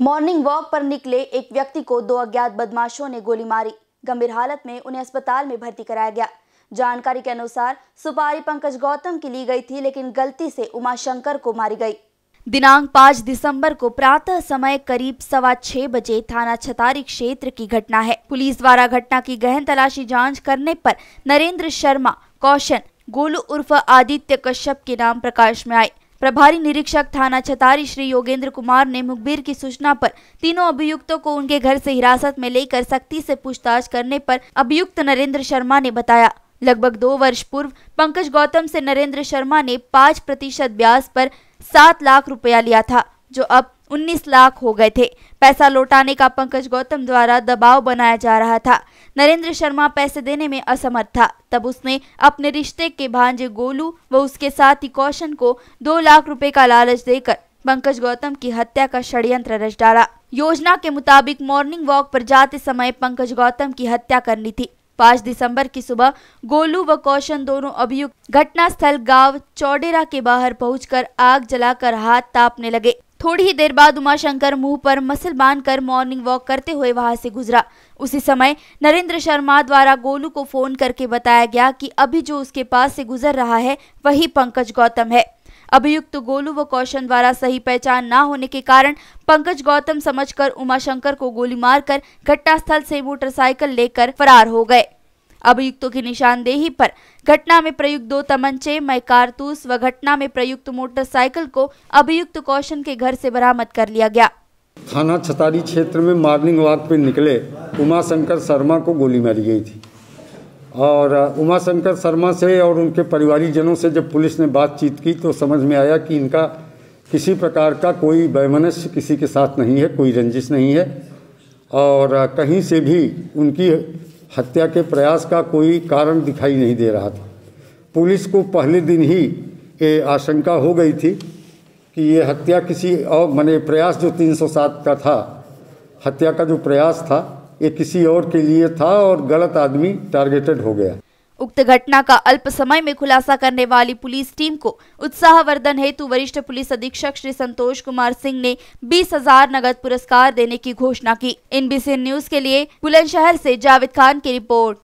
morning walk पर निकले एक व्यक्ति को दो अज्ञात बदमाशों ने गोली मारी गंभीर हालत में उन्हें अस्पताल में भर्ती कराया गया जानकारी के अनुसार सुपारी पंकज गौतम की ली गई थी लेकिन गलती से उमाशंकर को मारी गई दिनांक 5 दिसंबर को प्रातः समय करीब सवा छह बजे थाना छतारी क्षेत्र की घटना है पुलिस द्वारा घटना की गहन तलाशी जांच करने पर नरेंद्र शर्मा कौशन गोलू उर्फ आदित्य कश्यप के नाम प्रकाश में आए प्रभारी निरीक्षक थाना छतारी श्री योगेंद्र कुमार ने मुखबिर की सूचना पर तीनों अभियुक्तों को उनके घर से हिरासत में लेकर सख्ती से पूछताछ करने पर अभियुक्त नरेंद्र शर्मा ने बताया लगभग दो वर्ष पूर्व पंकज गौतम से नरेंद्र शर्मा ने पाँच प्रतिशत ब्याज पर सात लाख रुपया लिया था जो अब 19 लाख हो गए थे पैसा लौटाने का पंकज गौतम द्वारा दबाव बनाया जा रहा था नरेंद्र शर्मा पैसे देने में असमर्थ था तब उसने अपने रिश्ते के भांजे गोलू व उसके साथी कौशन को दो लाख रुपए का लालच देकर पंकज गौतम की हत्या का षड्यंत्र रच डाला योजना के मुताबिक मॉर्निंग वॉक पर जाते समय पंकज गौतम की हत्या करनी थी पाँच दिसंबर की सुबह गोलू व कौशन दोनों अभियुक्त घटनास्थल गांव चौडेरा के बाहर पहुंचकर आग जलाकर हाथ तापने लगे थोड़ी ही देर बाद उमाशंकर मुंह पर मसल बांधकर मॉर्निंग वॉक करते हुए वहां से गुजरा उसी समय नरेंद्र शर्मा द्वारा गोलू को फोन करके बताया गया कि अभी जो उसके पास से गुजर रहा है वही पंकज गौतम है अभियुक्त गोलू व कौशन द्वारा सही पहचान न होने के कारण पंकज गौतम समझकर उमाशंकर को गोली मारकर घटनास्थल से मोटरसाइकिल लेकर फरार हो गए अभियुक्तों की निशानदेही पर घटना में प्रयुक्त दो तमंचे मई कारतूस व घटना में प्रयुक्त मोटरसाइकिल को अभियुक्त कौशन के घर से बरामद कर लिया गया थाना छतारी क्षेत्र में मॉर्निंग वॉक पे निकले उमाशंकर शर्मा को गोली मारी गई थी और उमाशंकर शर्मा से और उनके परिवारिक जनों से जब पुलिस ने बातचीत की तो समझ में आया कि इनका किसी प्रकार का कोई वैमनस्य किसी के साथ नहीं है कोई रंजिश नहीं है और कहीं से भी उनकी हत्या के प्रयास का कोई कारण दिखाई नहीं दे रहा था पुलिस को पहले दिन ही ये आशंका हो गई थी कि ये हत्या किसी और मैंने प्रयास जो 307 का था हत्या का जो प्रयास था ये किसी और के लिए था और गलत आदमी टारगेटेड हो गया उक्त घटना का अल्प समय में खुलासा करने वाली पुलिस टीम को उत्साहवर्धन हेतु वरिष्ठ पुलिस अधीक्षक श्री संतोष कुमार सिंह ने बीस हजार नगद पुरस्कार देने की घोषणा की एनबीसी न्यूज के लिए बुलंदशहर से जावेद खान की रिपोर्ट